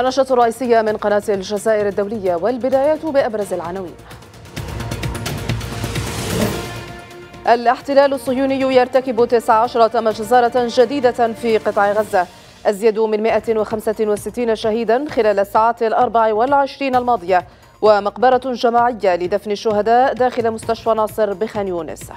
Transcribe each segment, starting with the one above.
النشرة الرئيسية من قناة الجزائر الدولية والبدايات بأبرز العناوين الاحتلال الصهيوني يرتكب 19 مجزرة جديدة في قطاع غزة أزيد من 165 شهيدا خلال الساعات الأربع والعشرين الماضية ومقبرة جماعية لدفن الشهداء داخل مستشفى ناصر بخان يونس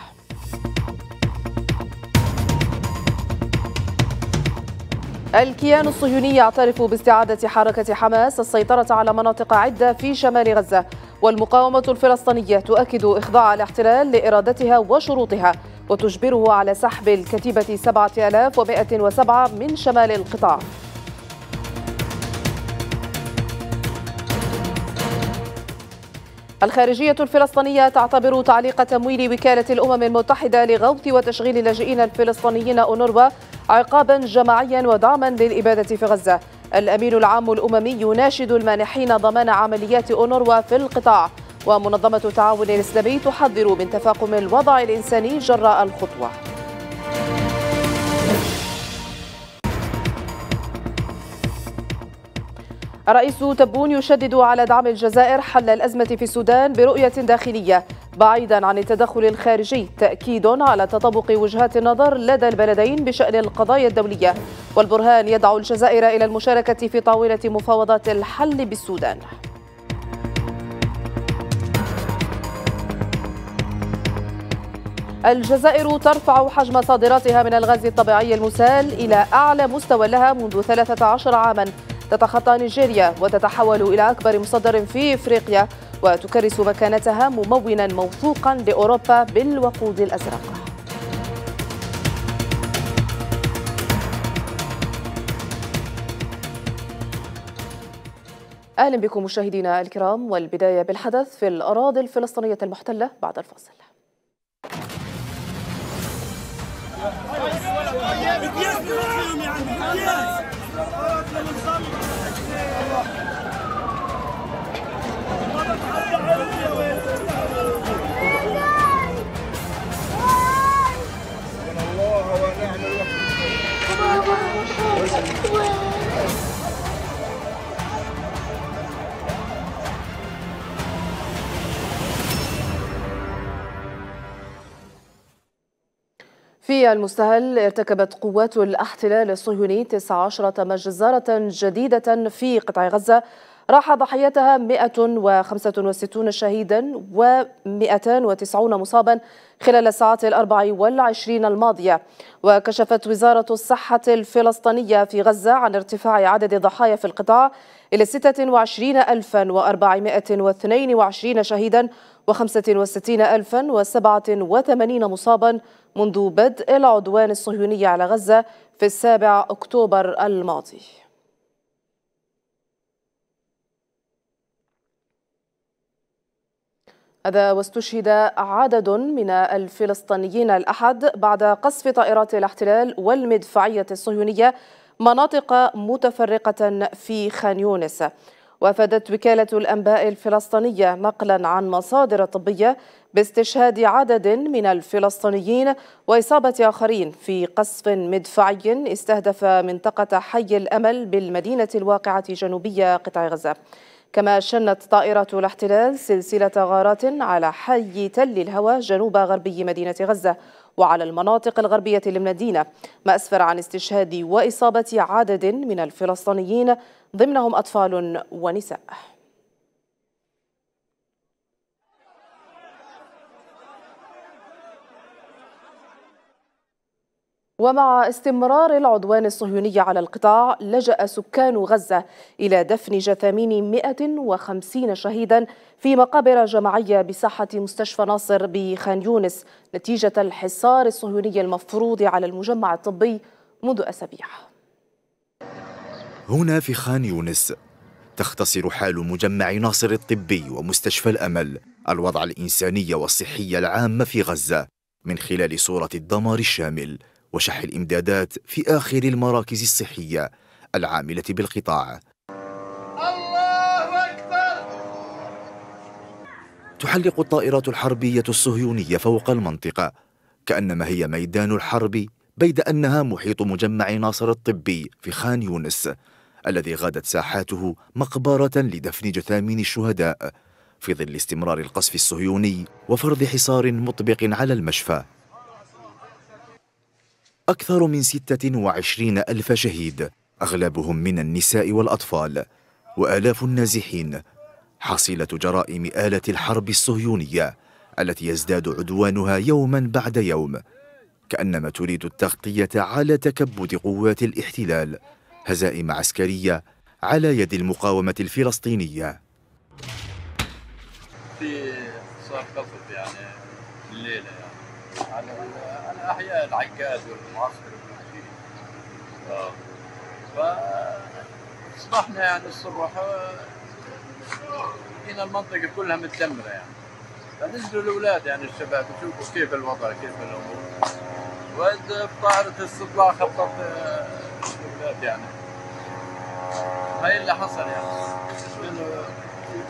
الكيان الصهيوني يعترف باستعادة حركة حماس السيطرة على مناطق عدة في شمال غزة والمقاومة الفلسطينية تؤكد إخضاع الاحتلال لإرادتها وشروطها وتجبره على سحب الكتيبة 7107 من شمال القطاع الخارجية الفلسطينية تعتبر تعليق تمويل وكالة الأمم المتحدة لغوث وتشغيل اللاجئين الفلسطينيين أونروا عقابا جماعيا ودعما للإبادة في غزة الأمين العام الأممي يناشد المانحين ضمان عمليات أونروا في القطاع ومنظمة التعاون الإسلامي تحذر من تفاقم الوضع الإنساني جراء الخطوة رئيس تبون يشدد على دعم الجزائر حل الأزمة في السودان برؤية داخلية بعيدا عن التدخل الخارجي تأكيد على تطابق وجهات النظر لدى البلدين بشأن القضايا الدولية والبرهان يدعو الجزائر إلى المشاركة في طاولة مفاوضات الحل بالسودان الجزائر ترفع حجم صادراتها من الغاز الطبيعي المسال إلى أعلى مستوى لها منذ 13 عاماً تتخطى نيجيريا وتتحول إلى أكبر مصدر في إفريقيا وتكرس مكانتها ممونا موثوقا لأوروبا بالوقود الأزرق أهلا بكم مشاهدينا الكرام والبداية بالحدث في الأراضي الفلسطينية المحتلة بعد الفاصل الأرض للظلمة في المستهل ارتكبت قوات الاحتلال الصهيوني 19 مجزرة جديدة في قطاع غزة راح ضحيتها 165 شهيدا و290 مصابا خلال الساعات الأربع والعشرين الماضية وكشفت وزارة الصحة الفلسطينية في غزة عن ارتفاع عدد الضحايا في القطاع إلى 26422 شهيدا و65487 مصابا منذ بدء العدوان الصهيوني على غزة في السابع أكتوبر الماضي هذا واستشهد عدد من الفلسطينيين الأحد بعد قصف طائرات الاحتلال والمدفعية الصهيونية مناطق متفرقة في خان يونس وافادت وكالة الأنباء الفلسطينية نقلا عن مصادر طبية باستشهاد عدد من الفلسطينيين وإصابة آخرين في قصف مدفعي استهدف منطقة حي الأمل بالمدينة الواقعة جنوبية قطاع غزة كما شنت طائرة الاحتلال سلسلة غارات على حي تل الهوى جنوب غربي مدينة غزة وعلى المناطق الغربية للمدينة ما أسفر عن استشهاد وإصابة عدد من الفلسطينيين ضمنهم أطفال ونساء ومع استمرار العدوان الصهيوني على القطاع لجأ سكان غزة إلى دفن جثامين 150 شهيدا في مقابر جماعية بساحة مستشفى ناصر بخان يونس نتيجة الحصار الصهيوني المفروض على المجمع الطبي منذ أسابيع هنا في خان يونس تختصر حال مجمع ناصر الطبي ومستشفى الأمل الوضع الإنساني والصحي العام في غزة من خلال صورة الدمار الشامل وشح الإمدادات في آخر المراكز الصحية العاملة بالقطاع تحلق الطائرات الحربية الصهيونية فوق المنطقة كأنما هي ميدان الحرب بيد أنها محيط مجمع ناصر الطبي في خان يونس الذي غادت ساحاته مقبرة لدفن جثامين الشهداء في ظل استمرار القصف الصهيوني وفرض حصار مطبق على المشفى أكثر من 26 ألف شهيد أغلبهم من النساء والأطفال وآلاف النازحين حصيلة جرائم آلة الحرب الصهيونية التي يزداد عدوانها يوما بعد يوم كأنما تريد التغطية على تكبد قوات الاحتلال هزائم عسكرية على يد المقاومة الفلسطينية العكاز والمعسكر وكل شيء فاصبحنا يعني الصبح لقينا المنطقه كلها متدمره يعني فنزلوا الاولاد يعني الشباب يشوفوا كيف الوضع كيف الامور وطائرة استطلاع خطط الاولاد يعني هاي اللي حصل يعني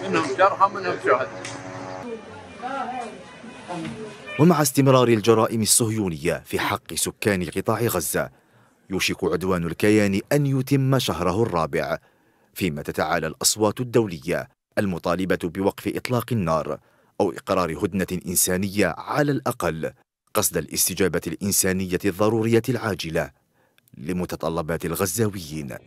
منهم جرحى منهم شهداء ومع استمرار الجرائم الصهيونية في حق سكان قطاع غزة يوشك عدوان الكيان أن يتم شهره الرابع فيما تتعالى الأصوات الدولية المطالبة بوقف إطلاق النار أو إقرار هدنة إنسانية على الأقل قصد الاستجابة الإنسانية الضرورية العاجلة لمتطلبات الغزاويين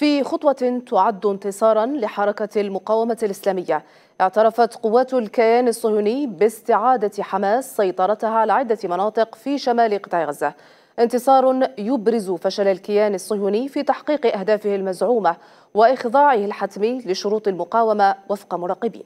في خطوة تعد انتصارا لحركة المقاومة الإسلامية اعترفت قوات الكيان الصهيوني باستعادة حماس سيطرتها على عدة مناطق في شمال قطاع غزة انتصار يبرز فشل الكيان الصهيوني في تحقيق أهدافه المزعومة وإخضاعه الحتمي لشروط المقاومة وفق مراقبين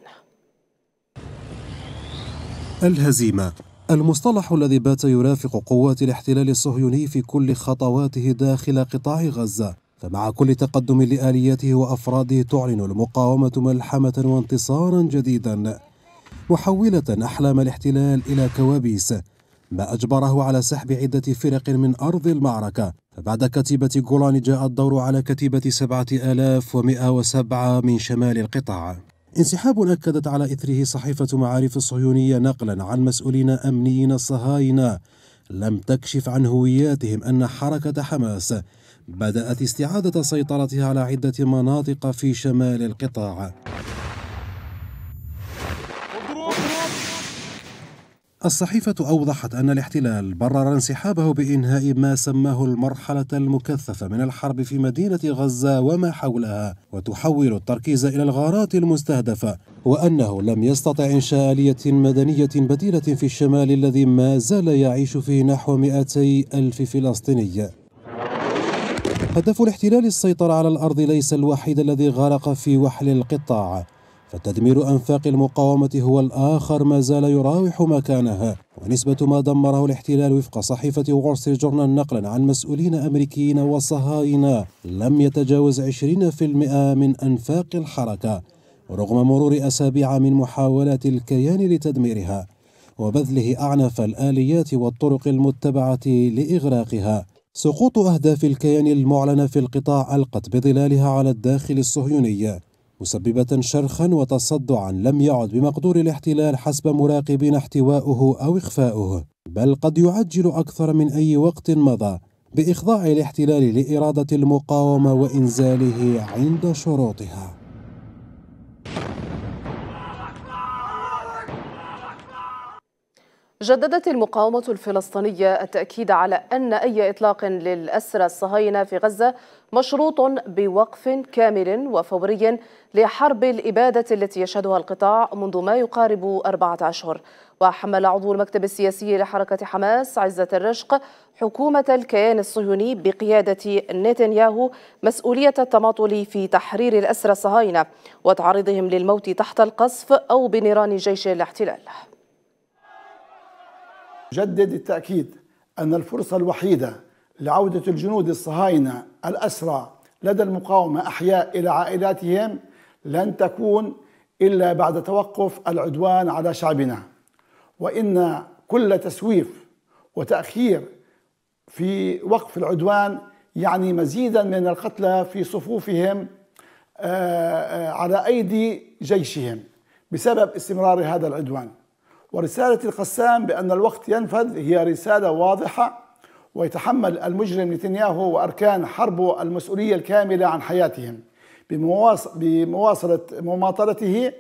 الهزيمة المصطلح الذي بات يرافق قوات الاحتلال الصهيوني في كل خطواته داخل قطاع غزة فمع كل تقدم لآلياته وأفراده تعلن المقاومة ملحمة وانتصارا جديدا محولة أحلام الاحتلال إلى كوابيس ما أجبره على سحب عدة فرق من أرض المعركة فبعد كتيبة جولان جاء الدور على كتيبة سبعة آلاف ومئة وسبعة من شمال القطاع انسحاب أكدت على إثره صحيفة معارف الصهيونية نقلا عن مسؤولين أمنيين الصهاينة لم تكشف عن هوياتهم أن حركة حماس بدأت استعادة سيطرتها على عدة مناطق في شمال القطاع الصحيفة أوضحت أن الاحتلال برر انسحابه بإنهاء ما سماه المرحلة المكثفة من الحرب في مدينة غزة وما حولها وتحول التركيز إلى الغارات المستهدفة وأنه لم يستطع إنشاء آلية مدنية بديلة في الشمال الذي ما زال يعيش فيه نحو 200 ألف فلسطيني هدف الاحتلال السيطرة على الأرض ليس الوحيد الذي غرق في وحل القطاع فتدمير أنفاق المقاومة هو الآخر ما زال يراوح مكانها ونسبة ما دمره الاحتلال وفق صحيفة وول جورنال نقلا عن مسؤولين أمريكيين وصهاينة لم يتجاوز 20% من أنفاق الحركة رغم مرور أسابيع من محاولات الكيان لتدميرها وبذله أعنف الآليات والطرق المتبعة لإغراقها سقوط أهداف الكيان المعلنة في القطاع ألقت بظلالها على الداخل الصهيوني مسببة شرخا وتصدعا لم يعد بمقدور الاحتلال حسب مراقبين احتواؤه أو إخفاؤه بل قد يعجل أكثر من أي وقت مضى بإخضاع الاحتلال لإرادة المقاومة وإنزاله عند شروطها جددت المقاومة الفلسطينية التأكيد على أن أي إطلاق للأسرى الصهاينة في غزة مشروط بوقف كامل وفوري لحرب الإبادة التي يشهدها القطاع منذ ما يقارب أربعة أشهر وحمل عضو المكتب السياسي لحركة حماس عزة الرشق حكومة الكيان الصهيوني بقيادة نتنياهو مسؤولية التماطل في تحرير الأسرى الصهاينة وتعريضهم للموت تحت القصف أو بنيران جيش الاحتلال جدد التأكيد أن الفرصة الوحيدة لعودة الجنود الصهاينة الأسرى لدى المقاومة أحياء إلى عائلاتهم لن تكون إلا بعد توقف العدوان على شعبنا وإن كل تسويف وتأخير في وقف العدوان يعني مزيدا من القتلى في صفوفهم آه، آه، على أيدي جيشهم بسبب استمرار هذا العدوان ورسالة القسام بأن الوقت ينفذ هي رسالة واضحة ويتحمل المجرم نتنياهو وأركان حربه المسؤولية الكاملة عن حياتهم بمواصلة مماطلته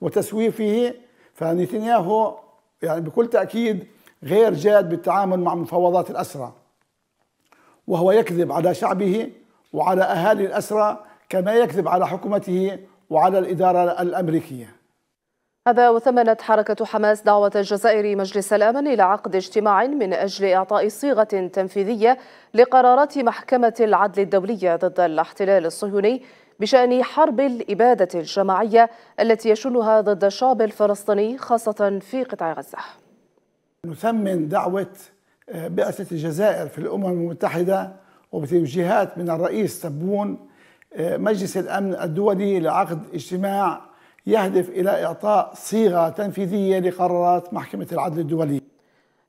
وتسويفه فنتنياهو يعني بكل تأكيد غير جاد بالتعامل مع مفاوضات الأسرى وهو يكذب على شعبه وعلى أهالي الأسرى كما يكذب على حكومته وعلى الإدارة الأمريكية هذا وثمنت حركة حماس دعوة الجزائر مجلس الأمن إلى عقد اجتماع من أجل إعطاء صيغة تنفيذية لقرارات محكمة العدل الدولية ضد الاحتلال الصهيوني بشأن حرب الإبادة الجماعية التي يشنها ضد الشعب الفلسطيني خاصة في قطاع غزة نثمن دعوة بعثة آه، الجزائر في الأمم المتحدة وبتوجيهات من الرئيس تبون آه، مجلس الأمن الدولي لعقد اجتماع يهدف إلى إعطاء صيغة تنفيذية لقرارات محكمة العدل الدولي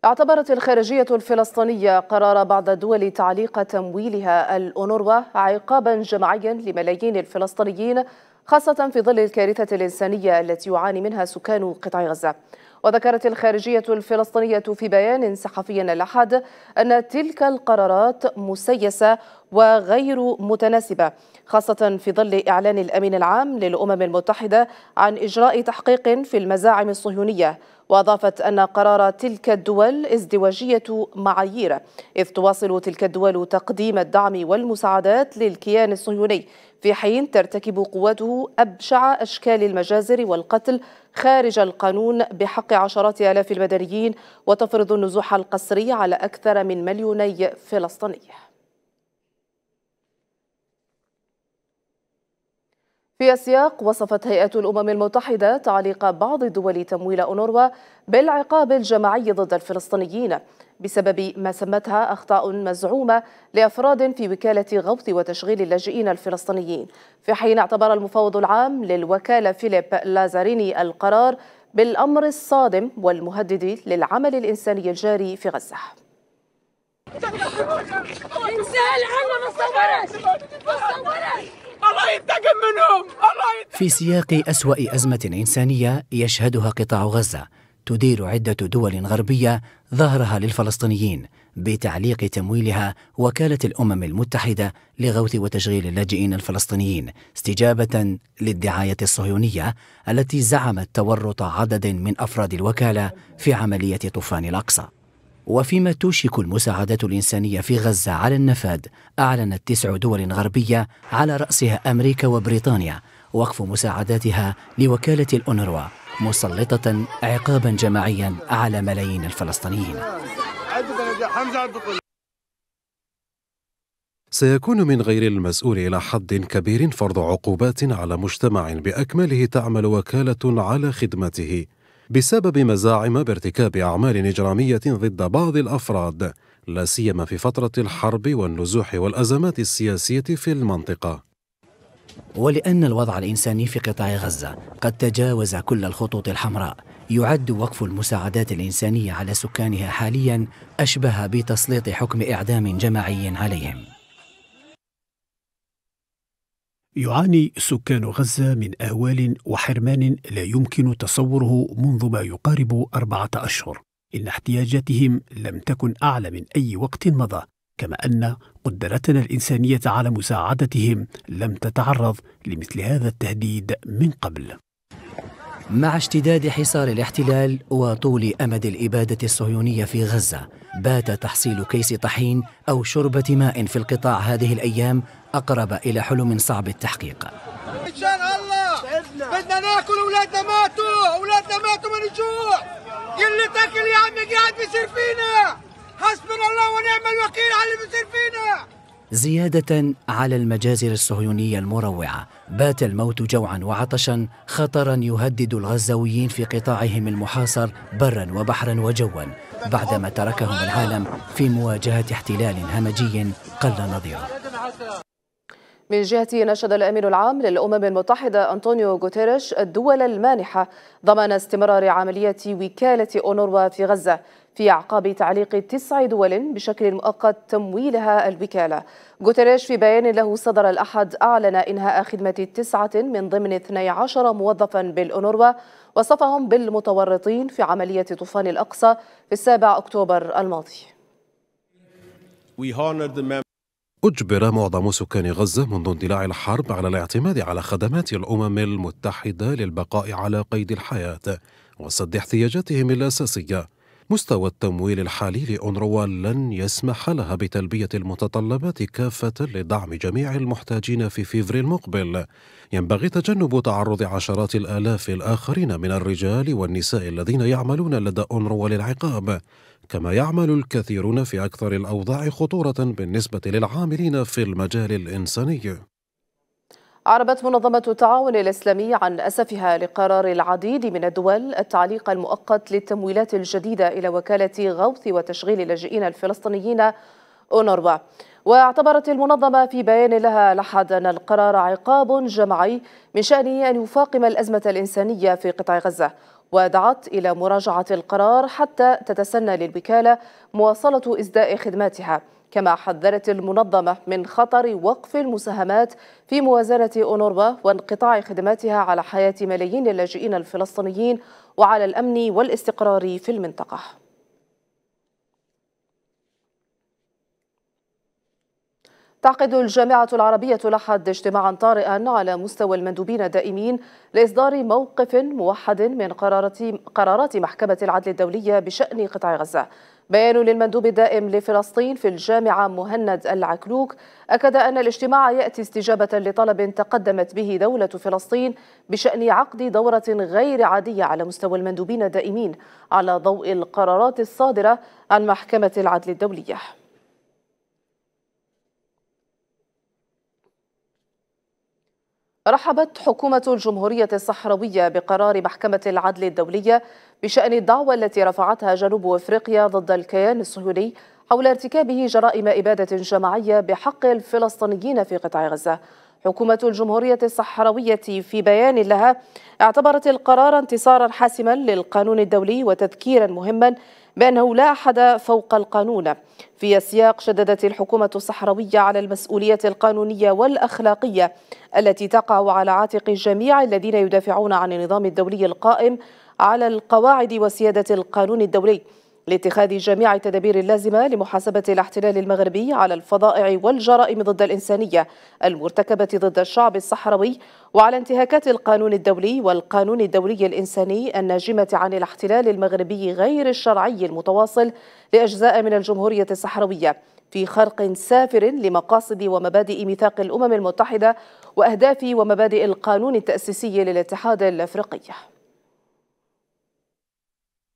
اعتبرت الخارجية الفلسطينية قرار بعض الدول تعليق تمويلها الأونروا عقابا جماعيا لملايين الفلسطينيين خاصة في ظل الكارثة الإنسانية التي يعاني منها سكان قطاع غزة وذكرت الخارجية الفلسطينية في بيان صحفي الأحد أن تلك القرارات مسيسة وغير متناسبة خاصة في ظل إعلان الأمين العام للأمم المتحدة عن إجراء تحقيق في المزاعم الصهيونية وأضافت أن قرار تلك الدول ازدواجية معايير إذ تواصل تلك الدول تقديم الدعم والمساعدات للكيان الصهيوني في حين ترتكب قواته أبشع أشكال المجازر والقتل خارج القانون بحق عشرات آلاف المدنيين وتفرض النزوح القسري على أكثر من مليوني فلسطيني في السياق وصفت هيئة الأمم المتحدة تعليق بعض الدول تمويل أونروا بالعقاب الجماعي ضد الفلسطينيين بسبب ما سمتها أخطاء مزعومة لأفراد في وكالة غوث وتشغيل اللاجئين الفلسطينيين في حين اعتبر المفوض العام للوكالة فيليب لازاريني القرار بالأمر الصادم والمهدد للعمل الإنساني الجاري في غزة في سياق أسوأ أزمة إنسانية يشهدها قطاع غزة تدير عدة دول غربية ظهرها للفلسطينيين بتعليق تمويلها وكالة الأمم المتحدة لغوث وتشغيل اللاجئين الفلسطينيين استجابة للدعاية الصهيونية التي زعمت تورط عدد من أفراد الوكالة في عملية طوفان الأقصى وفيما توشك المساعدات الإنسانية في غزة على النفاد أعلنت تسع دول غربية على رأسها أمريكا وبريطانيا وقف مساعداتها لوكالة الأونروا مسلطة عقابا جماعيا على ملايين الفلسطينيين سيكون من غير المسؤول إلى حد كبير فرض عقوبات على مجتمع بأكمله تعمل وكالة على خدمته بسبب مزاعم بارتكاب أعمال إجرامية ضد بعض الأفراد لا سيما في فترة الحرب والنزوح والأزمات السياسية في المنطقة ولأن الوضع الإنساني في قطاع غزة قد تجاوز كل الخطوط الحمراء يعد وقف المساعدات الإنسانية على سكانها حاليا أشبه بتسليط حكم إعدام جماعي عليهم يعاني سكان غزة من أهوال وحرمان لا يمكن تصوره منذ ما يقارب أربعة أشهر إن احتياجاتهم لم تكن أعلى من أي وقت مضى كما أن قدرتنا الإنسانية على مساعدتهم لم تتعرض لمثل هذا التهديد من قبل. مع اشتداد حصار الاحتلال وطول امد الاباده الصهيونيه في غزه بات تحصيل كيس طحين او شربه ماء في القطاع هذه الايام اقرب الى حلم صعب التحقيق ان شاء الله بدنا ناكل اولادنا ماتوا اولادنا ماتوا من الجوع قله اكل يا عمي قاعد بيصير فينا حسبنا الله ونعم الوكيل على اللي بيصير فينا زيادة على المجازر الصهيونية المروعة، بات الموت جوعا وعطشا خطرا يهدد الغزاويين في قطاعهم المحاصر برا وبحرا وجوا، بعدما تركهم العالم في مواجهة احتلال همجي قل نظيره. من جهته نشد الامين العام للامم المتحده انطونيو غوتيريش الدول المانحه ضمان استمرار عمليه وكاله اونروا في غزه في أعقاب تعليق تسع دول بشكل مؤقت تمويلها الوكالة جوتريش في بيان له صدر الأحد أعلن إنهاء خدمة تسعة من ضمن 12 موظفا بالأونروا وصفهم بالمتورطين في عملية طوفان الأقصى في السابع أكتوبر الماضي أجبر معظم سكان غزة منذ اندلاع الحرب على الاعتماد على خدمات الأمم المتحدة للبقاء على قيد الحياة وسد احتياجاتهم الأساسية مستوى التمويل الحالي لأونروا لن يسمح لها بتلبية المتطلبات كافة لدعم جميع المحتاجين في فيفري المقبل ينبغي تجنب تعرض عشرات الآلاف الآخرين من الرجال والنساء الذين يعملون لدى أونروا للعقاب كما يعمل الكثيرون في أكثر الأوضاع خطورة بالنسبة للعاملين في المجال الإنساني أعربت منظمة التعاون الإسلامي عن أسفها لقرار العديد من الدول التعليق المؤقت للتمويلات الجديدة إلى وكالة غوث وتشغيل اللاجئين الفلسطينيين أونروا واعتبرت المنظمة في بيان لها لحد أن القرار عقاب جمعي من شأنه أن يفاقم الأزمة الإنسانية في قطاع غزة ودعت إلى مراجعة القرار حتى تتسنى للوكالة مواصلة إسداء خدماتها كما حذرت المنظمة من خطر وقف المساهمات في موازنة أونوربا وانقطاع خدماتها على حياة ملايين اللاجئين الفلسطينيين وعلى الأمن والاستقرار في المنطقة تعقد الجامعة العربية الأحد اجتماعا طارئا على مستوى المندوبين الدائمين لإصدار موقف موحد من قرارات محكمة العدل الدولية بشأن قطاع غزة بيان للمندوب الدائم لفلسطين في الجامعة مهند العكلوك أكد أن الاجتماع يأتي استجابة لطلب تقدمت به دولة فلسطين بشأن عقد دورة غير عادية على مستوى المندوبين الدائمين على ضوء القرارات الصادرة عن محكمة العدل الدولية رحبت حكومة الجمهورية الصحراوية بقرار محكمة العدل الدولية بشأن الدعوة التي رفعتها جنوب أفريقيا ضد الكيان الصهيوني حول ارتكابه جرائم إبادة جماعية بحق الفلسطينيين في قطاع غزة حكومة الجمهورية الصحراوية في بيان لها اعتبرت القرار انتصارا حاسما للقانون الدولي وتذكيرا مهما بأنه لا أحد فوق القانون في السياق شددت الحكومة الصحراوية على المسؤولية القانونية والأخلاقية التي تقع على عاتق جميع الذين يدافعون عن النظام الدولي القائم على القواعد وسيادة القانون الدولي لاتخاذ جميع التدابير اللازمة لمحاسبة الاحتلال المغربي على الفظائع والجرائم ضد الإنسانية المرتكبة ضد الشعب الصحراوي وعلى انتهاكات القانون الدولي والقانون الدولي الإنساني الناجمة عن الاحتلال المغربي غير الشرعي المتواصل لأجزاء من الجمهورية الصحراوية في خرق سافر لمقاصد ومبادئ ميثاق الأمم المتحدة وأهداف ومبادئ القانون التأسيسي للاتحاد الأفريقي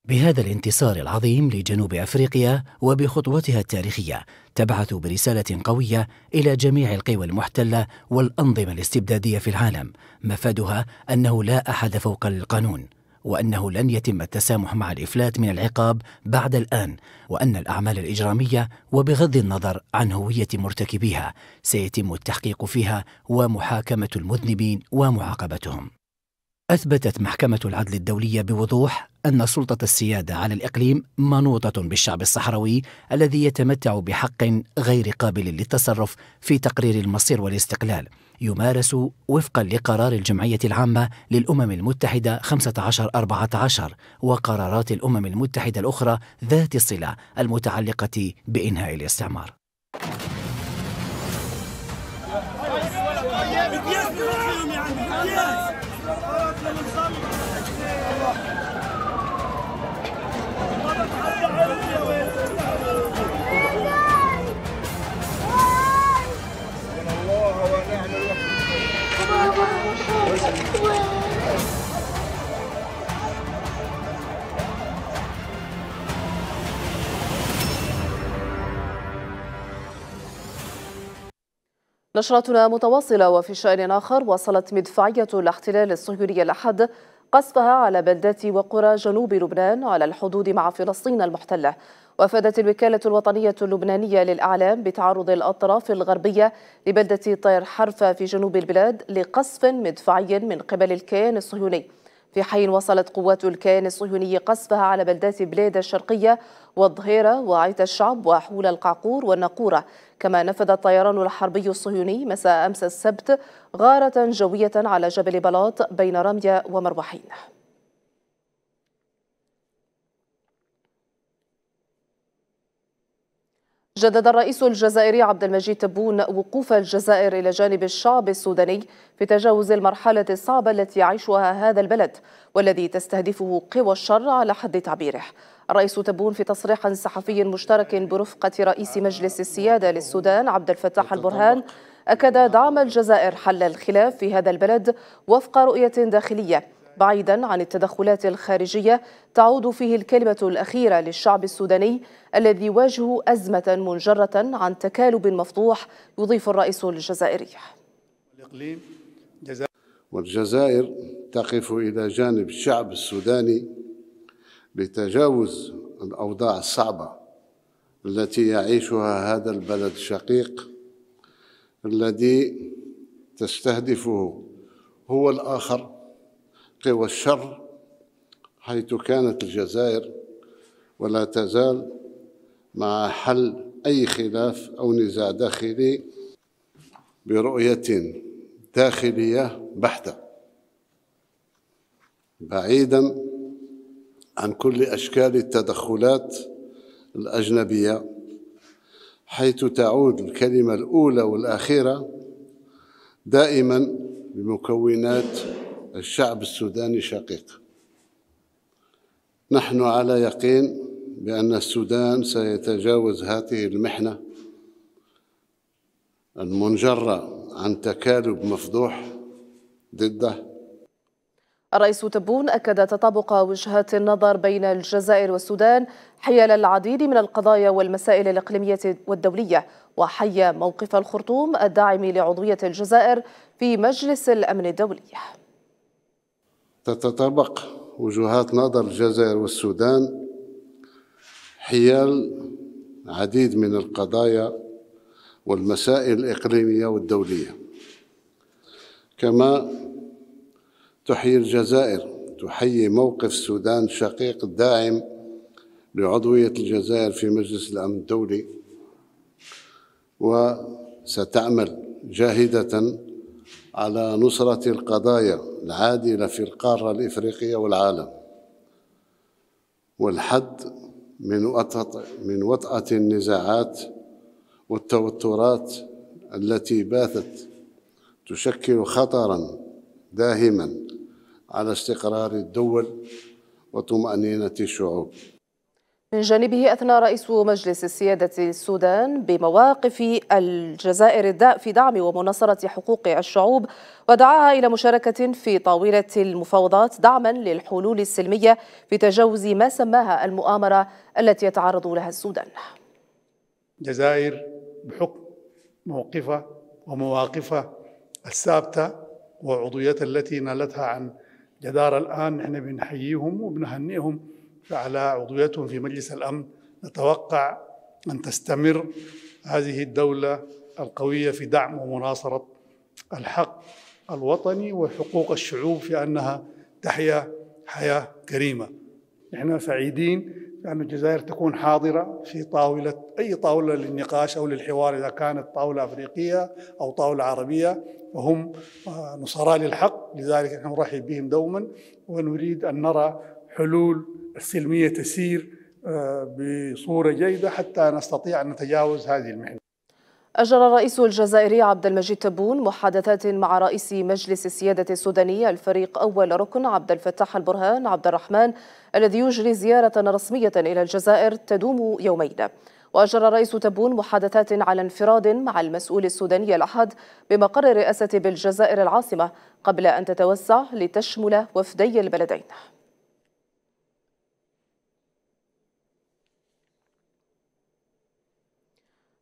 بهذا الانتصار العظيم لجنوب افريقيا وبخطوتها التاريخيه تبعث برساله قويه الى جميع القوى المحتله والانظمه الاستبداديه في العالم مفادها انه لا احد فوق القانون وانه لن يتم التسامح مع الافلات من العقاب بعد الان وان الاعمال الاجراميه وبغض النظر عن هويه مرتكبيها سيتم التحقيق فيها ومحاكمه المذنبين ومعاقبتهم اثبتت محكمه العدل الدوليه بوضوح أن سلطة السيادة على الإقليم منوطة بالشعب الصحراوي الذي يتمتع بحق غير قابل للتصرف في تقرير المصير والاستقلال يمارس وفقا لقرار الجمعية العامة للأمم 1514 وقرارات الأمم المتحدة الأخرى ذات الصلة المتعلقة بإنهاء الاستعمار نشرتنا متواصلة وفي شأن آخر وصلت مدفعية الاحتلال الصهيوني الأحد قصفها على بلدات وقرى جنوب لبنان على الحدود مع فلسطين المحتلة وافادت الوكالة الوطنية اللبنانية للأعلام بتعرض الأطراف الغربية لبلدة طير حرفة في جنوب البلاد لقصف مدفعي من قبل الكيان الصهيوني في حين وصلت قوات الكيان الصهيوني قصفها على بلدات بلاد الشرقية والظهيرة وعيت الشعب وحول القعقور والنقورة كما نفذ الطيران الحربي الصهيوني مساء أمس السبت غارة جوية على جبل بلاط بين رامية ومروحين جدد الرئيس الجزائري عبد المجيد تبون وقوف الجزائر إلى جانب الشعب السوداني في تجاوز المرحلة الصعبة التي يعيشها هذا البلد والذي تستهدفه قوى الشر على حد تعبيره الرئيس تبون في تصريح صحفي مشترك برفقة رئيس مجلس السيادة للسودان عبد الفتاح البرهان أكد دعم الجزائر حل الخلاف في هذا البلد وفق رؤية داخلية بعيدا عن التدخلات الخارجية تعود فيه الكلمة الأخيرة للشعب السوداني الذي يواجه أزمة منجرة عن تكالب مفضوح يضيف الرئيس الجزائري والجزائر تقف إلى جانب الشعب السوداني لتجاوز الأوضاع الصعبة التي يعيشها هذا البلد الشقيق الذي تستهدفه هو الآخر قوى الشر حيث كانت الجزائر ولا تزال مع حل أي خلاف أو نزاع داخلي برؤية داخلية بحتة بعيدا عن كل أشكال التدخلات الأجنبية حيث تعود الكلمة الأولى والأخيرة دائما بمكونات الشعب السوداني شقيق نحن على يقين بأن السودان سيتجاوز هذه المحنة المنجرة عن تكالب مفضوح ضده الرئيس تبون أكد تطابق وجهات النظر بين الجزائر والسودان حيال العديد من القضايا والمسائل الإقليمية والدولية وحيا موقف الخرطوم الداعم لعضوية الجزائر في مجلس الأمن الدولي تتطابق وجهات نظر الجزائر والسودان حيال عديد من القضايا والمسائل الإقليمية والدولية كما تحيي الجزائر تحيي موقف السودان شقيق الداعم لعضوية الجزائر في مجلس الأمن الدولي وستعمل جاهدة على نصرة القضايا العادلة في القارة الإفريقية والعالم والحد من وطأة, من وطأة النزاعات والتوترات التي باتت تشكل خطرا داهما على استقرار الدول وطمأنينة الشعوب من جانبه أثنى رئيس مجلس السيادة السودان بمواقف الجزائر الداء في دعم ومناصرة حقوق الشعوب ودعاها إلى مشاركة في طاولة المفاوضات دعما للحلول السلمية في تجاوز ما سماها المؤامرة التي يتعرض لها السودان الجزائر بحكم موقفها ومواقفها الثابتة وعضويتها التي نالتها عن جدار الآن نحن بنحييهم وبنهنئهم على عضويتهم في مجلس الأمن نتوقع أن تستمر هذه الدولة القوية في دعم ومناصرة الحق الوطني وحقوق الشعوب في أنها تحيا حياة كريمة نحن سعيدين لأن الجزائر تكون حاضرة في طاولة أي طاولة للنقاش أو للحوار إذا كانت طاولة أفريقية أو طاولة عربية فهم آه، نصراء للحق لذلك نحن نرحب بهم دوما ونريد أن نرى حلول السلمية تسير آه، بصورة جيدة حتى نستطيع أن نتجاوز هذه المحنة أجرى الرئيس الجزائري عبد المجيد تبون محادثات مع رئيس مجلس السيادة السوداني الفريق أول ركن عبد الفتاح البرهان عبد الرحمن الذي يجري زيارة رسمية إلى الجزائر تدوم يومين وأجرى رئيس تبون محادثات على انفراد مع المسؤول السوداني الأحد بمقر الرئاسة بالجزائر العاصمة قبل أن تتوسع لتشمل وفدي البلدين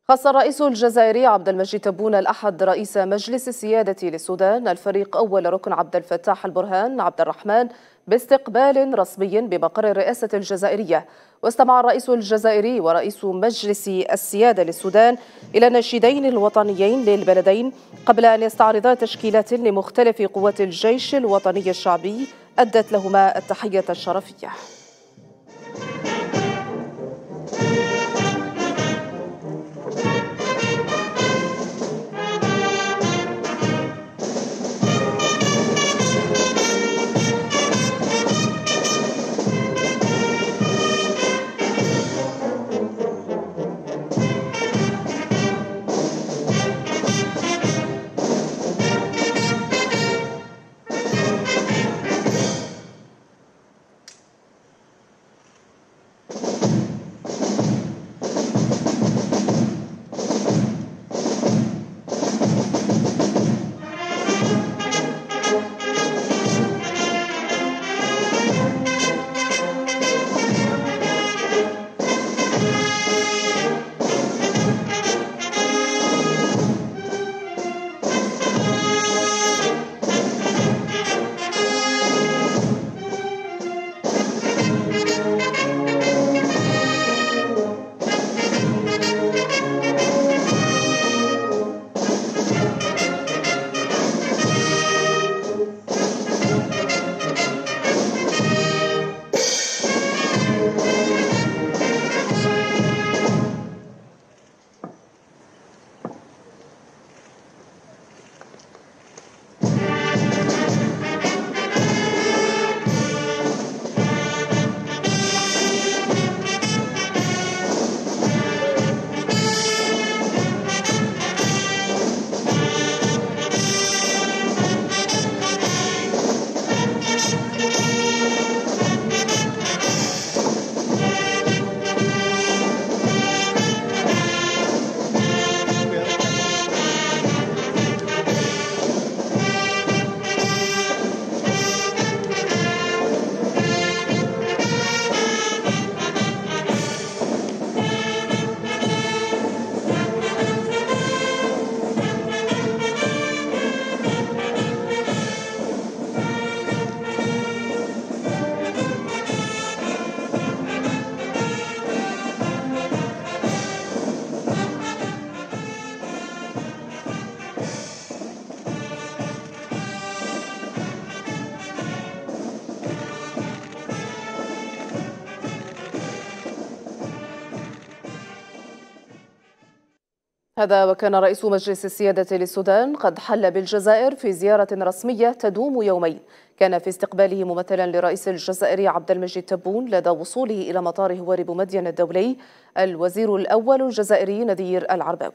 خص الرئيس الجزائري عبد المجيد تبون الأحد رئيس مجلس السيادة للسودان الفريق أول ركن عبد الفتاح البرهان عبد الرحمن باستقبال رسمي بمقر الرئاسة الجزائرية واستمع الرئيس الجزائري ورئيس مجلس السيادة للسودان إلى النشيدين الوطنيين للبلدين قبل أن يستعرضا تشكيلات لمختلف قوات الجيش الوطني الشعبي أدت لهما التحية الشرفية هذا وكان رئيس مجلس السيادة للسودان قد حل بالجزائر في زيارة رسمية تدوم يومين كان في استقباله ممثلا لرئيس الجزائر عبد المجيد تبون لدى وصوله إلى مطار هواري بومدين الدولي الوزير الأول الجزائري نذير العرباوي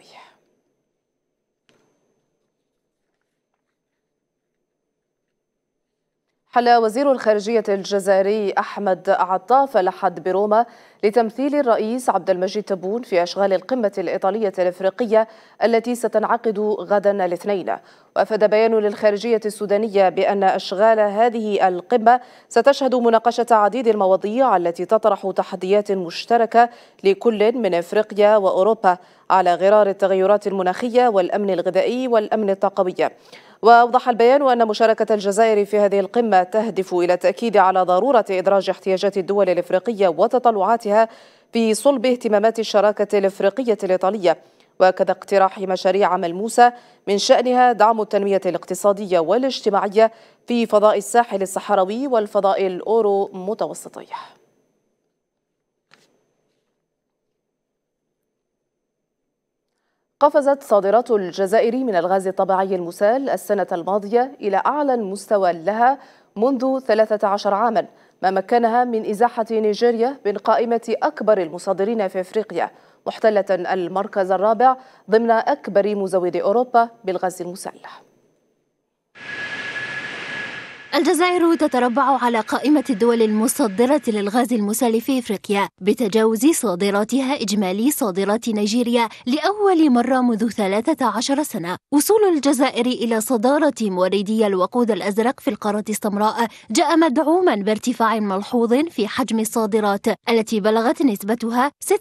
حل وزير الخارجية الجزائري أحمد عطاف لحد بروما لتمثيل الرئيس عبد المجيد تبون في أشغال القمة الإيطالية الإفريقية التي ستنعقد غدا الاثنين وأفاد بيان للخارجية السودانية بأن أشغال هذه القمة ستشهد مناقشة عديد المواضيع التي تطرح تحديات مشتركة لكل من إفريقيا وأوروبا على غرار التغيرات المناخية والأمن الغذائي والأمن الطاقوي وأوضح البيان أن مشاركة الجزائر في هذه القمة تهدف إلى التأكيد على ضرورة إدراج احتياجات الدول الإفريقية وتطلعاتها في صلب اهتمامات الشراكة الإفريقية الإيطالية وكذا اقتراح مشاريع ملموسة من شأنها دعم التنمية الاقتصادية والاجتماعية في فضاء الساحل الصحراوي والفضاء الأورو متوسطي قفزت صادرات الجزائر من الغاز الطبيعي المسال السنة الماضية إلى أعلى مستوى لها منذ 13 عاما ما مكنها من إزاحة نيجيريا من قائمة أكبر المصدرين في أفريقيا محتلة المركز الرابع ضمن أكبر مزودي أوروبا بالغاز المسلح الجزائر تتربع على قائمة الدول المصدرة للغاز المسال في إفريقيا بتجاوز صادراتها إجمالي صادرات نيجيريا لأول مرة منذ 13 سنة وصول الجزائر إلى صدارة موردي الوقود الأزرق في القارة السمراء جاء مدعوما بارتفاع ملحوظ في حجم الصادرات التي بلغت نسبتها 26.1%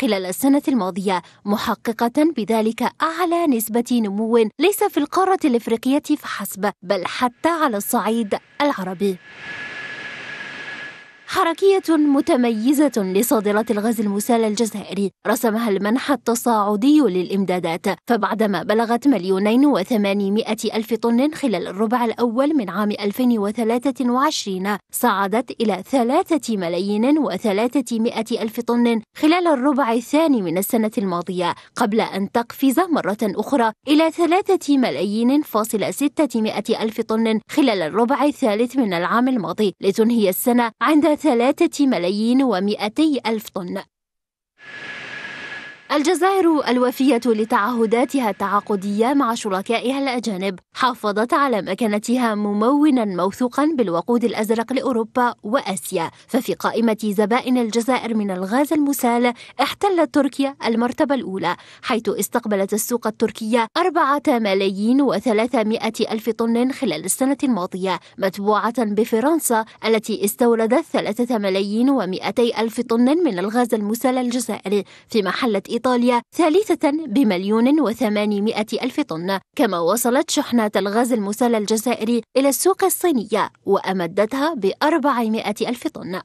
خلال السنة الماضية محققة بذلك أعلى نسبة نمو ليس في القارة الإفريقية في فحسب بل حتى على الصعيد العربي حركية متميزة لصادرات الغاز المسال الجزائري رسمها المنح التصاعدي للإمدادات فبعدما بلغت مليونين وثمانمائة ألف طن خلال الربع الأول من عام 2023 صعدت إلى ثلاثة ملايين وثلاثمائة ألف طن خلال الربع الثاني من السنة الماضية قبل أن تقفز مرة أخرى إلى ثلاثة ملايين فاصل ستمائة ألف طن خلال الربع الثالث من العام الماضي لتنهي السنة عند ثلاثة ملايين ومئتي ألف طن الجزائر الوفية لتعهداتها التعاقدية مع شركائها الأجانب حافظت على مكانتها ممونا موثوقا بالوقود الأزرق لأوروبا وأسيا ففي قائمة زبائن الجزائر من الغاز المسال احتلت تركيا المرتبة الأولى حيث استقبلت السوق التركية أربعة ملايين وثلاثمائة ألف طن خلال السنة الماضية متبوعة بفرنسا التي استوردت ثلاثة ملايين ومئتي ألف طن من الغاز المسال الجزائري في محلة إيطاليا ثالثة بمليون وثمانمائة ألف طن كما وصلت شحنات الغاز المسال الجزائري إلى السوق الصينية وأمدتها بأربعمائة ألف طن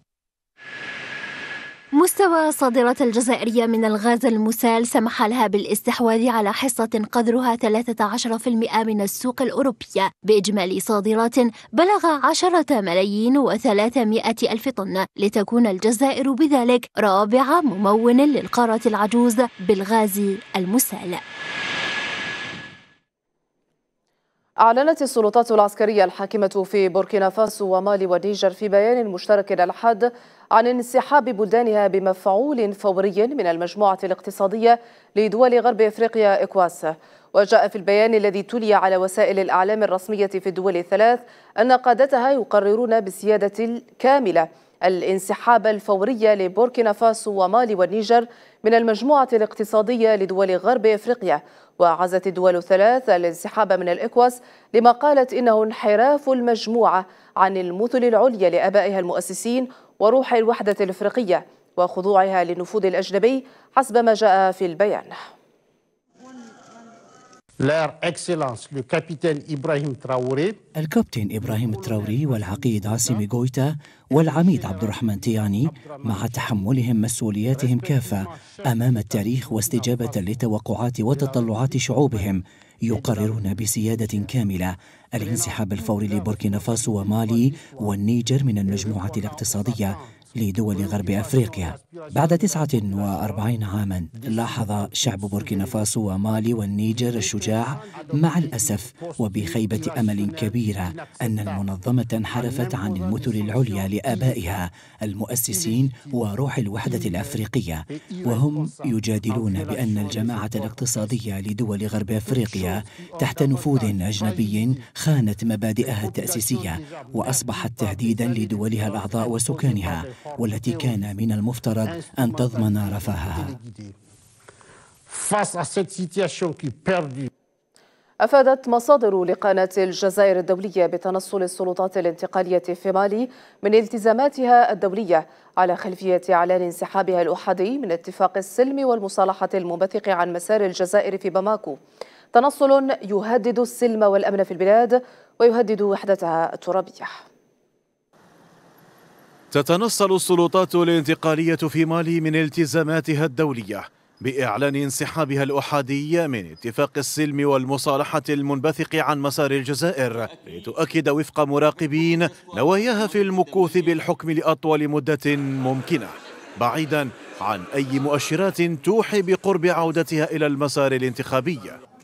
مستوى الصادرات الجزائرية من الغاز المسال سمح لها بالاستحواذ على حصة قدرها 13% من السوق الأوروبية بإجمالي صادرات بلغ 10 ملايين و300 ألف طن لتكون الجزائر بذلك رابع ممول للقارة العجوز بالغاز المسال أعلنت السلطات العسكرية الحاكمة في بوركينا فاسو ومالي ونيجر في بيان مشترك الحد عن انسحاب بلدانها بمفعول فوري من المجموعة الاقتصادية لدول غرب إفريقيا إكواس وجاء في البيان الذي تلي على وسائل الإعلام الرسمية في الدول الثلاث أن قادتها يقررون بسيادة كاملة الانسحاب الفوري لبوركينا فاسو ومالي والنيجر من المجموعة الاقتصادية لدول غرب إفريقيا وعزت الدول الثلاث الانسحاب من الإكواس لما قالت إنه انحراف المجموعة عن المثل العليا لأبائها المؤسسين وروح الوحدة الإفريقية وخضوعها للنفوذ الأجنبي حسب ما جاء في البيان لير اكسلانس لو كابيتان ابراهيم تراوري الكابتن ابراهيم التراوري والعقيد عاصم غويتا والعميد عبد الرحمن تياني مع تحملهم مسؤولياتهم كافه امام التاريخ واستجابه لتوقعات وتطلعات شعوبهم يقررون بسياده كامله الانسحاب الفوري لبوركينا فاسو ومالي والنيجر من المجموعه الاقتصاديه لدول غرب أفريقيا بعد 49 عاما لاحظ شعب بوركينا فاسو ومالي والنيجر الشجاع مع الأسف وبخيبة أمل كبيرة أن المنظمة انحرفت عن المثل العليا لآبائها المؤسسين وروح الوحدة الأفريقية وهم يجادلون بأن الجماعة الاقتصادية لدول غرب أفريقيا تحت نفوذ أجنبي خانت مبادئها التأسيسية وأصبحت تهديدا لدولها الأعضاء وسكانها والتي كان من المفترض أن تضمن رفاهها أفادت مصادر لقناة الجزائر الدولية بتنصل السلطات الانتقالية في مالي من التزاماتها الدولية على خلفية إعلان انسحابها الأحادي من اتفاق السلم والمصالحة المنبثق عن مسار الجزائر في باماكو تنصل يهدد السلم والأمن في البلاد ويهدد وحدتها الترابية تتنصل السلطات الانتقالية في مالي من التزاماتها الدولية بإعلان انسحابها الأحادي من اتفاق السلم والمصالحة المنبثق عن مسار الجزائر لتؤكد وفق مراقبين نواياها في المكوث بالحكم لأطول مدة ممكنة بعيدا عن أي مؤشرات توحي بقرب عودتها إلى المسار الانتخابي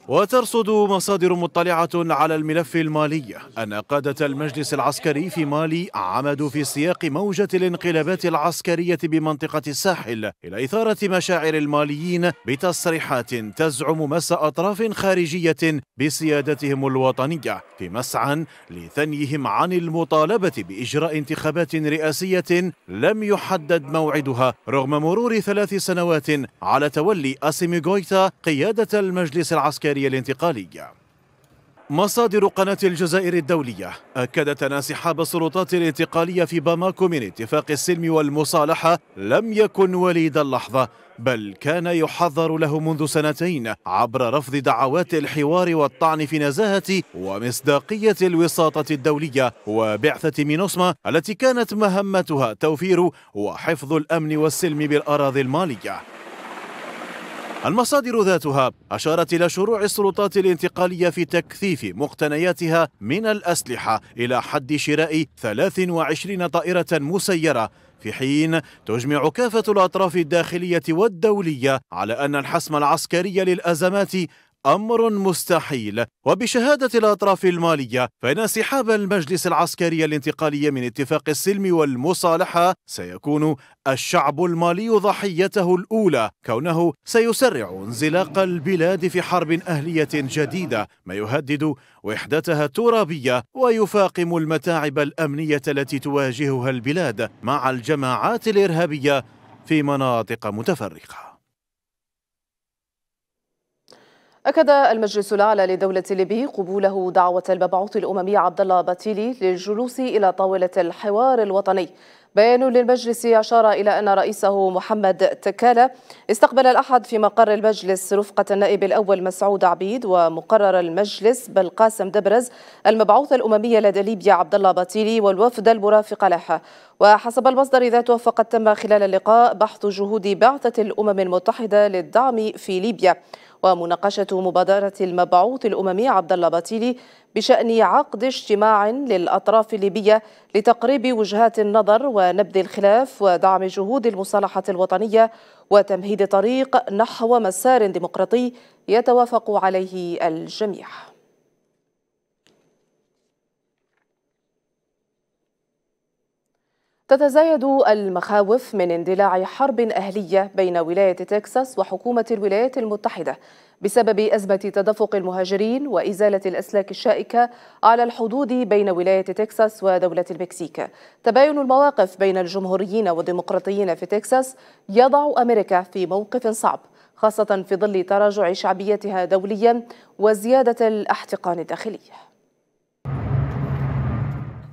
وترصد مصادر مطلعة على الملف المالي أن قادة المجلس العسكري في مالي عمدوا في سياق موجة الانقلابات العسكرية بمنطقة الساحل إلى إثارة مشاعر الماليين بتصريحات تزعم مس أطراف خارجية بسيادتهم الوطنية في مسعى لثنيهم عن المطالبة بإجراء انتخابات رئاسية لم يحدد موعدها رغم مرور ثلاث سنوات على تولي أسيمي غويتا قيادة المجلس العسكري العسكري الانتقالي مصادر قناة الجزائر الدولية أكدت أن انسحاب السلطات الانتقالية في باماكو من اتفاق السلم والمصالحة لم يكن وليد اللحظة بل كان يحذر له منذ سنتين عبر رفض دعوات الحوار والطعن في نزاهة ومصداقية الوساطة الدولية وبعثة مينوسما التي كانت مهمتها توفير وحفظ الأمن والسلم بالأراضي المالية المصادر ذاتها أشارت إلى شروع السلطات الانتقالية في تكثيف مقتنياتها من الأسلحة إلى حد شراء 23 طائرة مسيرة في حين تجمع كافة الأطراف الداخلية والدولية على أن الحسم العسكري للأزمات أمر مستحيل وبشهادة الأطراف المالية فإن انسحاب المجلس العسكري الانتقالي من اتفاق السلم والمصالحة سيكون الشعب المالي ضحيته الأولى كونه سيسرع انزلاق البلاد في حرب أهلية جديدة ما يهدد وحدتها الترابية ويفاقم المتاعب الأمنية التي تواجهها البلاد مع الجماعات الإرهابية في مناطق متفرقه أكد المجلس الأعلى لدولة ليبي قبوله دعوة المبعوث الأممي عبد الله باتيلي للجلوس إلى طاولة الحوار الوطني بيان للمجلس أشار إلى أن رئيسه محمد تكالة استقبل الأحد في مقر المجلس رفقة النائب الأول مسعود عبيد ومقرر المجلس بلقاسم دبرز المبعوث الأممي لدى ليبيا عبد الله باتيلي والوفد المرافق له وحسب المصدر ذاته فقد تم خلال اللقاء بحث جهود بعثة الأمم المتحدة للدعم في ليبيا ومناقشة مبادرة المبعوث الأممي عبد الله باتيلي بشأن عقد اجتماع للأطراف الليبية لتقريب وجهات النظر ونبذ الخلاف ودعم جهود المصالحة الوطنية وتمهيد طريق نحو مسار ديمقراطي يتوافق عليه الجميع تتزايد المخاوف من اندلاع حرب أهلية بين ولاية تكساس وحكومة الولايات المتحدة بسبب أزمة تدفق المهاجرين وإزالة الأسلاك الشائكة على الحدود بين ولاية تكساس ودولة المكسيك تباين المواقف بين الجمهوريين والديمقراطيين في تكساس يضع أمريكا في موقف صعب خاصة في ظل تراجع شعبيتها دوليا وزيادة الاحتقان الداخلي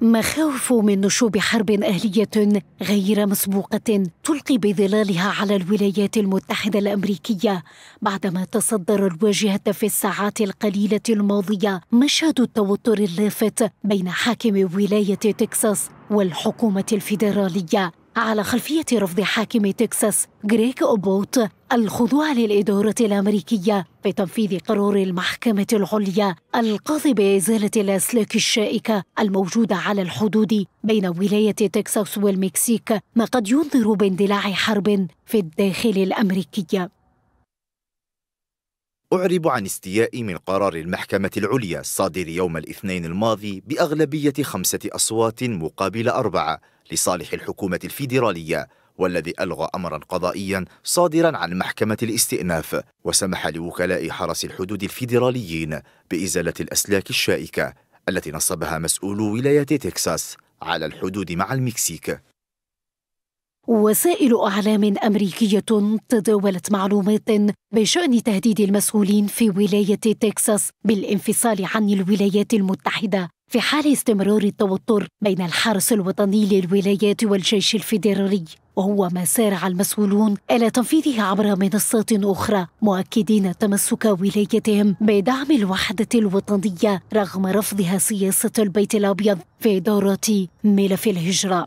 مخاوف من نشوب حرب اهليه غير مسبوقه تلقي بظلالها على الولايات المتحده الامريكيه بعدما تصدر الواجهه في الساعات القليله الماضيه مشهد التوتر اللافت بين حاكم ولايه تكساس والحكومه الفيدراليه على خلفية رفض حاكم تكساس غريك أوبوت الخضوع للإدارة الأمريكية في تنفيذ قرار المحكمة العليا القاضي بإزالة الأسلاك الشائكة الموجودة على الحدود بين ولاية تكساس والمكسيك ما قد ينذر باندلاع حرب في الداخل الأمريكي أعرب عن استيائي من قرار المحكمة العليا الصادر يوم الاثنين الماضي بأغلبية خمسة أصوات مقابل أربعة لصالح الحكومة الفيدرالية والذي ألغى أمرا قضائيا صادرا عن محكمة الاستئناف وسمح لوكلاء حرس الحدود الفيدراليين بإزالة الأسلاك الشائكة التي نصبها مسؤولو ولاية تكساس على الحدود مع المكسيك وسائل أعلام أمريكية تداولت معلومات بشأن تهديد المسؤولين في ولاية تكساس بالانفصال عن الولايات المتحدة في حال استمرار التوتر بين الحرس الوطني للولايات والجيش الفيدرالي وهو ما سارع المسؤولون إلى تنفيذه عبر منصات أخرى مؤكدين تمسك ولايتهم بدعم الوحدة الوطنية رغم رفضها سياسة البيت الأبيض في إدارة ملف الهجرة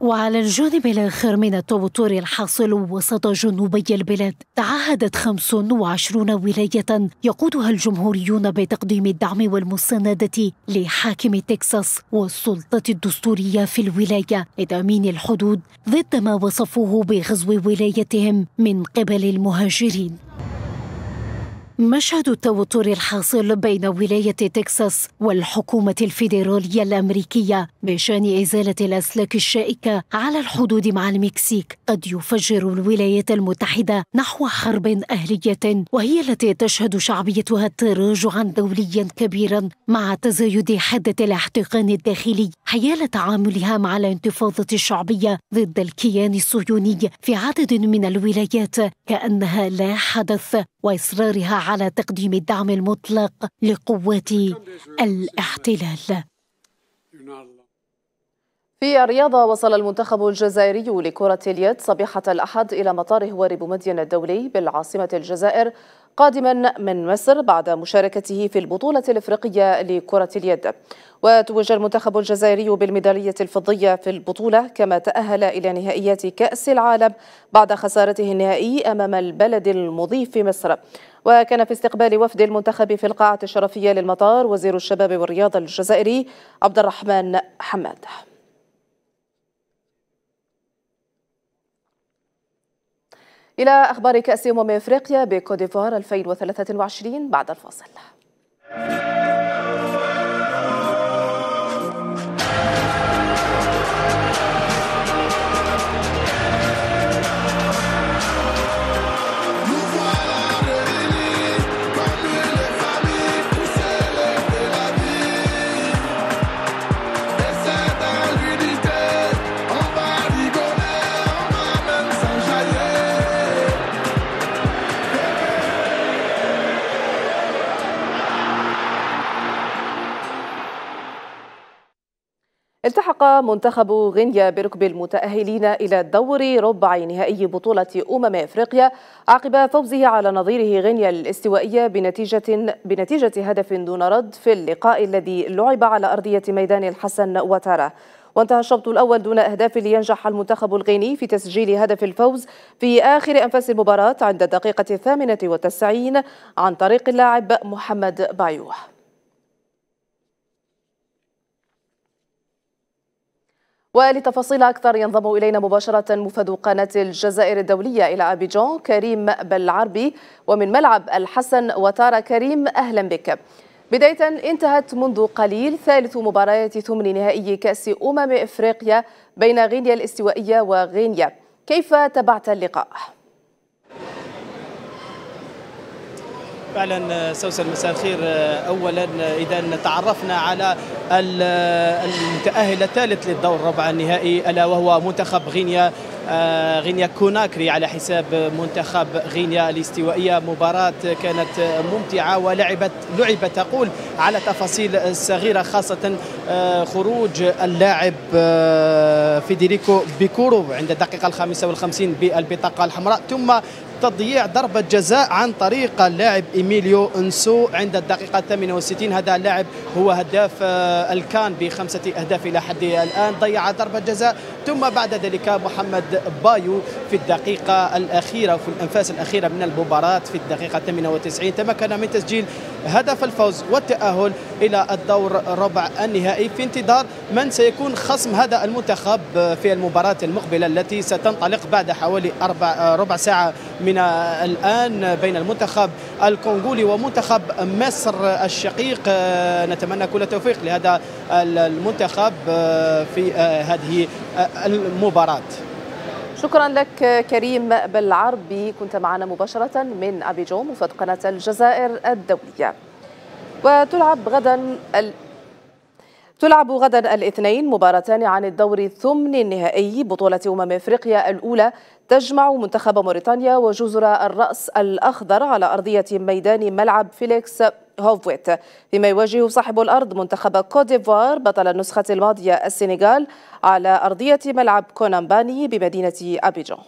وعلى الجانب الآخر من التوتر الحاصل وسط جنوبي البلاد تعهدت 25 ولاية يقودها الجمهوريون بتقديم الدعم والمساندة لحاكم تكساس والسلطة الدستورية في الولاية لتأمين الحدود ضد ما وصفوه بغزو ولايتهم من قبل المهاجرين مشهد التوتر الحاصل بين ولاية تكساس والحكومة الفيدرالية الأمريكية بشأن إزالة الأسلاك الشائكة على الحدود مع المكسيك قد يفجر الولايات المتحدة نحو حرب أهلية وهي التي تشهد شعبيتها تراجعا دوليا كبيرا مع تزايد حدة الاحتقان الداخلي حيال تعاملها مع الانتفاضة الشعبية ضد الكيان الصهيوني في عدد من الولايات كأنها لا حدث وإصرارها على تقديم الدعم المطلق لقوات الاحتلال في الرياضة وصل المنتخب الجزائري لكرة اليد صبيحة الأحد إلى مطار هواري بومدين الدولي بالعاصمة الجزائر قادما من مصر بعد مشاركته في البطولة الإفريقية لكرة اليد وتوج المنتخب الجزائري بالميدالية الفضية في البطولة كما تأهل إلى نهائيات كأس العالم بعد خسارته النهائي أمام البلد المضيف مصر وكان في استقبال وفد المنتخب في القاعة الشرفية للمطار وزير الشباب والرياضة الجزائري عبد الرحمن حماد إلى أخبار كأس أمم إفريقيا بكوت ديفوار 2023 بعد الفاصل. التحق منتخب غينيا بركب المتأهلين إلى الدور ربع نهائي بطولة أمم إفريقيا عقب فوزه على نظيره غينيا الاستوائية بنتيجة, بنتيجة هدف دون رد في اللقاء الذي لعب على أرضية ميدان الحسن وتارا وانتهى الشوط الأول دون أهداف لينجح المنتخب الغيني في تسجيل هدف الفوز في آخر أنفاس المباراة عند الدقيقة الثامنة والتسعين عن طريق اللاعب محمد بايوح ولتفاصيل أكثر ينضم إلينا مباشرة مفد قناة الجزائر الدولية إلى أبيجان كريم بلعربي ومن ملعب الحسن وتارا كريم أهلا بك بداية انتهت منذ قليل ثالث مباريات ثمن نهائي كأس أمم إفريقيا بين غينيا الاستوائية وغينيا كيف تبعت اللقاء؟ فعلا آه، سوسن مساء الخير آه، اولا آه، اذا تعرفنا على المتاهل الثالث للدور ربع النهائي الا وهو منتخب غينيا غينيا كوناكري على حساب منتخب غينيا الاستوائيه مباراه كانت ممتعه ولعبت لعبه تقول على تفاصيل صغيره خاصه خروج اللاعب فيديريكو بيكورو عند الدقيقه ال 55 بالبطاقه الحمراء ثم تضييع ضربة جزاء عن طريق اللاعب إيميليو أنسو عند الدقيقة 68 هذا اللاعب هو هداف آه، الكان بخمسة أهداف إلى حد الآن ضيع ضربة جزاء ثم بعد ذلك محمد بايو في الدقيقة الأخيرة في الأنفاس الأخيرة من المباراة في الدقيقة 98 تمكن من تسجيل هدف الفوز والتأهل إلى الدور ربع النهائي في انتظار من سيكون خصم هذا المنتخب في المباراة المقبلة التي ستنطلق بعد حوالي أربع ربع ساعة من الآن بين المنتخب الكونغولي ومنتخب مصر الشقيق نتمنى كل التوفيق لهذا المنتخب آه، في آه، هذه آه، المباراة شكرا لك كريم بالعربي كنت معنا مباشرة من أبيجو مفاد قناة الجزائر الدولية وتلعب غدا ال... تلعب غدا الاثنين مباراتان عن الدور الثمن النهائي بطولة أمم إفريقيا الأولى تجمع منتخب موريتانيا وجزر الرأس الأخضر على أرضية ميدان ملعب فيليكس هوفويت فيما يواجه صاحب الأرض منتخب كوت ديفوار بطل النسخة الماضية السنغال على أرضية ملعب كونامباني بمدينة أبيجان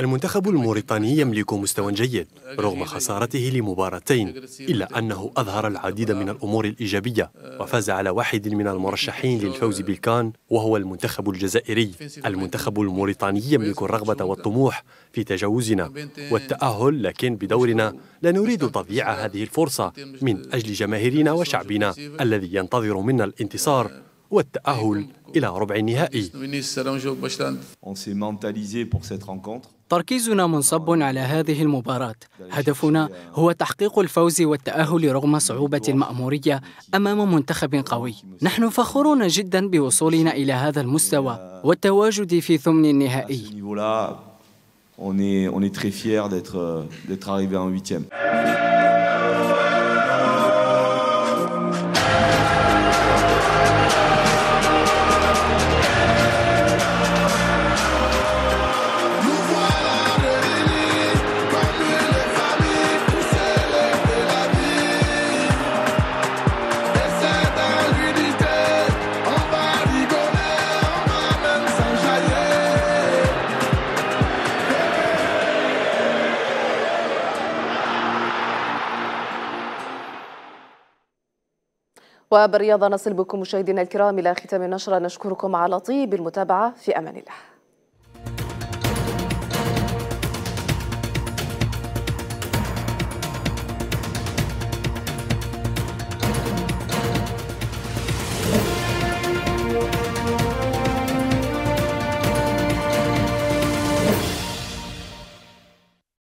المنتخب الموريتاني يملك مستوى جيد رغم خسارته لمباراتين إلا أنه أظهر العديد من الأمور الإيجابية وفاز على واحد من المرشحين للفوز بالكان وهو المنتخب الجزائري المنتخب الموريتاني يملك الرغبة والطموح في تجاوزنا والتأهل لكن بدورنا لا نريد تضييع هذه الفرصة من أجل جماهيرنا وشعبنا الذي ينتظر منا الانتصار والتأهل إلى ربع النهائي تركيزنا منصب على هذه المباراة هدفنا هو تحقيق الفوز والتأهل رغم صعوبة المأمورية أمام منتخب قوي نحن فخورون جدا بوصولنا إلى هذا المستوى والتواجد في ثمن النهائي On est, on est très fiers d'être arrivés en huitième. وبالرياضة نصل بكم مشاهدينا الكرام إلى ختام النشرة نشكركم على طيب المتابعة في أمان الله